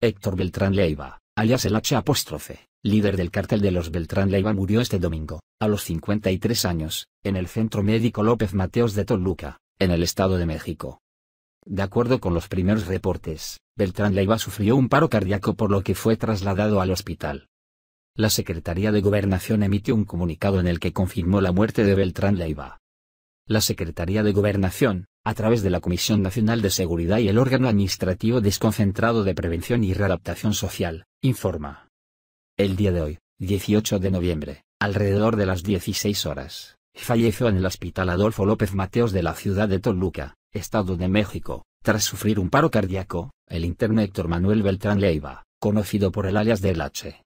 Héctor Beltrán Leiva, alias el H apóstrofe, líder del cártel de los Beltrán Leiva murió este domingo, a los 53 años, en el Centro Médico López Mateos de Toluca, en el Estado de México. De acuerdo con los primeros reportes, Beltrán Leiva sufrió un paro cardíaco por lo que fue trasladado al hospital. La Secretaría de Gobernación emitió un comunicado en el que confirmó la muerte de Beltrán Leiva. La Secretaría de Gobernación, a través de la Comisión Nacional de Seguridad y el órgano administrativo desconcentrado de prevención y readaptación social, informa. El día de hoy, 18 de noviembre, alrededor de las 16 horas, falleció en el Hospital Adolfo López Mateos de la ciudad de Toluca, Estado de México, tras sufrir un paro cardíaco, el interno Héctor Manuel Beltrán Leiva, conocido por el alias del H.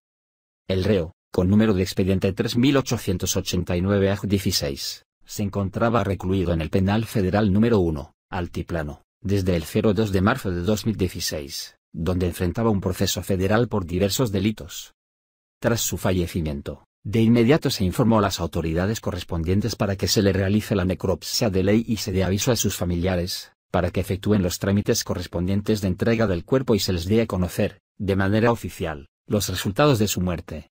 El reo, con número de expediente 3889-16, se encontraba recluido en el Penal Federal número 1, Altiplano, desde el 02 de marzo de 2016, donde enfrentaba un proceso federal por diversos delitos. Tras su fallecimiento, de inmediato se informó a las autoridades correspondientes para que se le realice la necropsia de ley y se dé aviso a sus familiares, para que efectúen los trámites correspondientes de entrega del cuerpo y se les dé a conocer, de manera oficial, los resultados de su muerte.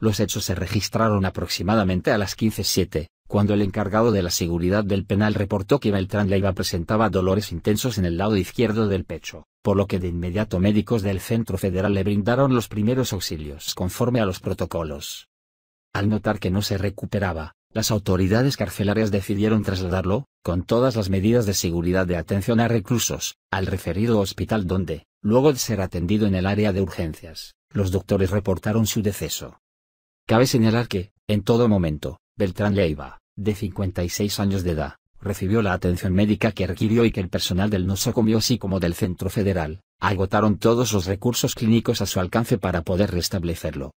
Los hechos se registraron aproximadamente a las 15.07, cuando el encargado de la seguridad del penal reportó que Beltrán Leiva presentaba dolores intensos en el lado izquierdo del pecho, por lo que de inmediato médicos del Centro Federal le brindaron los primeros auxilios conforme a los protocolos. Al notar que no se recuperaba, las autoridades carcelarias decidieron trasladarlo, con todas las medidas de seguridad de atención a reclusos, al referido hospital donde, luego de ser atendido en el área de urgencias, los doctores reportaron su deceso. Cabe señalar que, en todo momento, Beltrán Leiva, de 56 años de edad, recibió la atención médica que requirió y que el personal del nosocomio así como del Centro Federal, agotaron todos los recursos clínicos a su alcance para poder restablecerlo.